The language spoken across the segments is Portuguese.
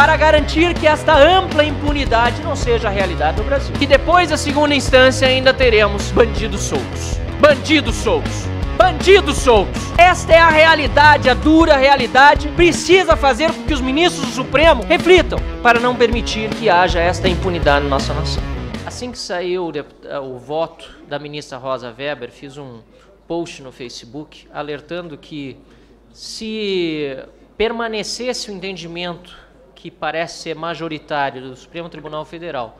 para garantir que esta ampla impunidade não seja a realidade do Brasil. E depois da segunda instância ainda teremos bandidos soltos. Bandidos soltos. Bandidos soltos. Esta é a realidade, a dura realidade. Precisa fazer com que os ministros do Supremo reflitam para não permitir que haja esta impunidade na nossa nação. Assim que saiu o, eh, o voto da ministra Rosa Weber, fiz um post no Facebook alertando que se permanecesse o entendimento que parece ser majoritário do Supremo Tribunal Federal,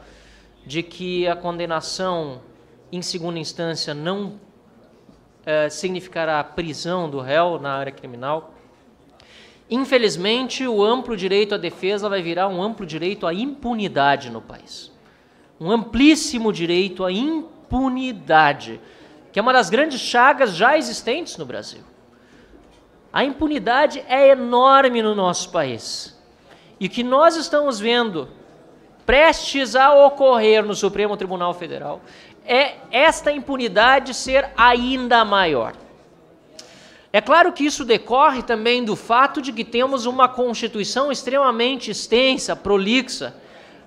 de que a condenação em segunda instância não é, significará a prisão do réu na área criminal. Infelizmente, o amplo direito à defesa vai virar um amplo direito à impunidade no país. Um amplíssimo direito à impunidade, que é uma das grandes chagas já existentes no Brasil. A impunidade é enorme no nosso país. E que nós estamos vendo prestes a ocorrer no Supremo Tribunal Federal é esta impunidade ser ainda maior. É claro que isso decorre também do fato de que temos uma Constituição extremamente extensa, prolixa,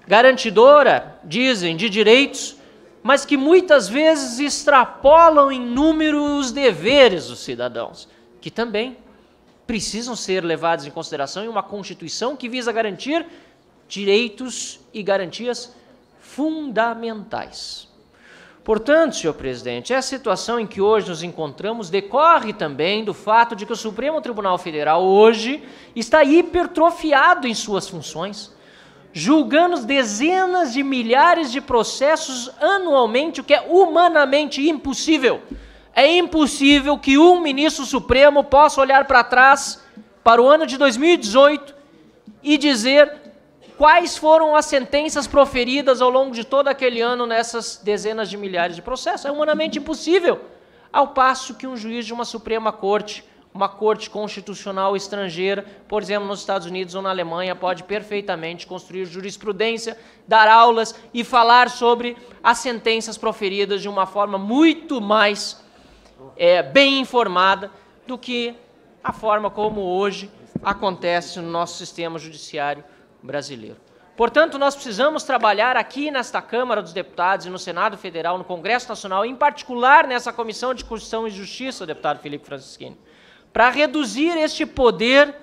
garantidora, dizem, de direitos, mas que muitas vezes extrapolam em número os deveres dos cidadãos, que também precisam ser levados em consideração em uma Constituição que visa garantir direitos e garantias fundamentais. Portanto, senhor presidente, é a situação em que hoje nos encontramos decorre também do fato de que o Supremo Tribunal Federal hoje está hipertrofiado em suas funções, julgando dezenas de milhares de processos anualmente, o que é humanamente impossível é impossível que um ministro supremo possa olhar para trás, para o ano de 2018, e dizer quais foram as sentenças proferidas ao longo de todo aquele ano nessas dezenas de milhares de processos. É humanamente impossível. Ao passo que um juiz de uma Suprema Corte, uma corte constitucional estrangeira, por exemplo, nos Estados Unidos ou na Alemanha, pode perfeitamente construir jurisprudência, dar aulas e falar sobre as sentenças proferidas de uma forma muito mais é, bem informada do que a forma como hoje acontece no nosso sistema judiciário brasileiro. Portanto, nós precisamos trabalhar aqui nesta Câmara dos Deputados e no Senado Federal, no Congresso Nacional, em particular nessa Comissão de Constituição e Justiça, deputado Felipe Francisquini, para reduzir este poder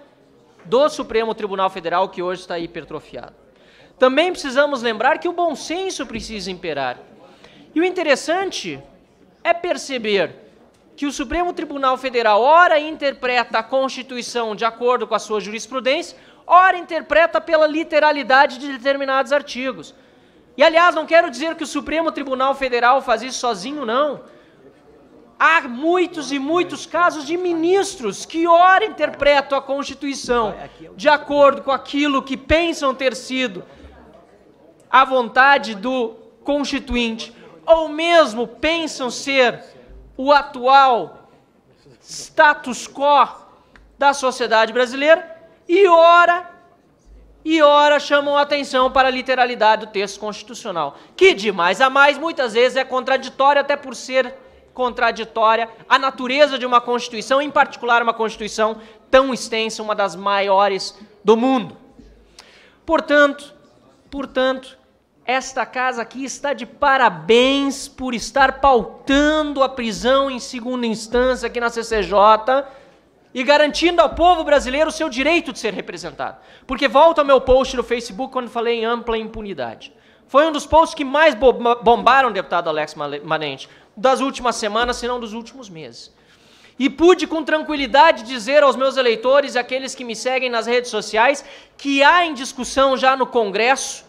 do Supremo Tribunal Federal que hoje está hipertrofiado. Também precisamos lembrar que o bom senso precisa imperar. E o interessante é perceber que o Supremo Tribunal Federal ora interpreta a Constituição de acordo com a sua jurisprudência, ora interpreta pela literalidade de determinados artigos. E aliás, não quero dizer que o Supremo Tribunal Federal faz isso sozinho, não. Há muitos e muitos casos de ministros que ora interpretam a Constituição de acordo com aquilo que pensam ter sido a vontade do constituinte, ou mesmo pensam ser o atual status quo da sociedade brasileira e ora e ora chamam a atenção para a literalidade do texto constitucional, que de mais a mais muitas vezes é contraditória até por ser contraditória a natureza de uma Constituição, em particular uma Constituição tão extensa, uma das maiores do mundo. Portanto, portanto, esta casa aqui está de parabéns por estar pautando a prisão em segunda instância aqui na CCJ e garantindo ao povo brasileiro o seu direito de ser representado. Porque volta ao meu post no Facebook quando falei em ampla impunidade. Foi um dos posts que mais bombaram, deputado Alex Manente, das últimas semanas, se não dos últimos meses. E pude com tranquilidade dizer aos meus eleitores e aqueles que me seguem nas redes sociais que há em discussão já no Congresso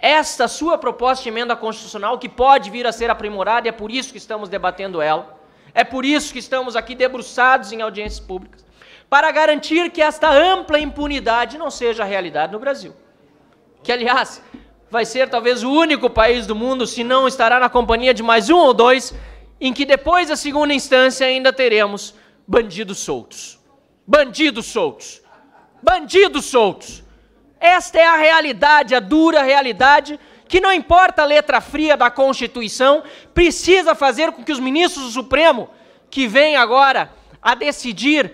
esta sua proposta de emenda constitucional, que pode vir a ser aprimorada, e é por isso que estamos debatendo ela, é por isso que estamos aqui debruçados em audiências públicas, para garantir que esta ampla impunidade não seja realidade no Brasil. Que, aliás, vai ser talvez o único país do mundo, se não estará na companhia de mais um ou dois, em que depois da segunda instância ainda teremos bandidos soltos. Bandidos soltos. Bandidos soltos. Esta é a realidade, a dura realidade, que não importa a letra fria da Constituição, precisa fazer com que os ministros do Supremo, que vêm agora a decidir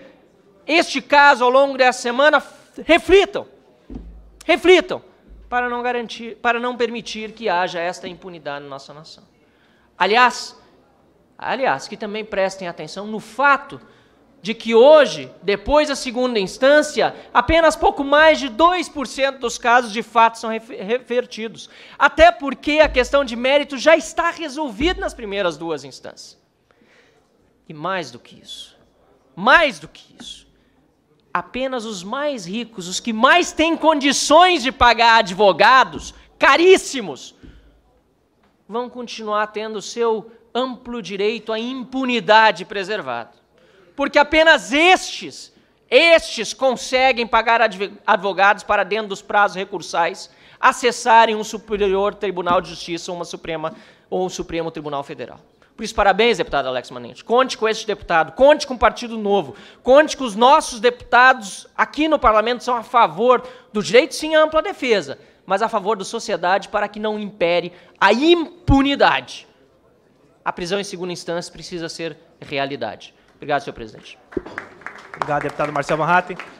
este caso ao longo dessa semana, reflitam. Reflitam para não garantir, para não permitir que haja esta impunidade na nossa nação. Aliás, aliás, que também prestem atenção no fato de que hoje, depois da segunda instância, apenas pouco mais de 2% dos casos de fato são revertidos. Até porque a questão de mérito já está resolvida nas primeiras duas instâncias. E mais do que isso, mais do que isso, apenas os mais ricos, os que mais têm condições de pagar advogados caríssimos, vão continuar tendo seu amplo direito à impunidade preservado porque apenas estes, estes conseguem pagar advogados para dentro dos prazos recursais acessarem um superior tribunal de justiça ou uma suprema ou um Supremo Tribunal Federal. Por isso, parabéns, deputado Alex Manente. Conte com este deputado, conte com o Partido Novo, conte que os nossos deputados aqui no parlamento são a favor do direito, sim, à ampla defesa, mas a favor da sociedade para que não impere a impunidade. A prisão em segunda instância precisa ser realidade. Obrigado, senhor presidente. Obrigado, deputado Marcelo Manhattan.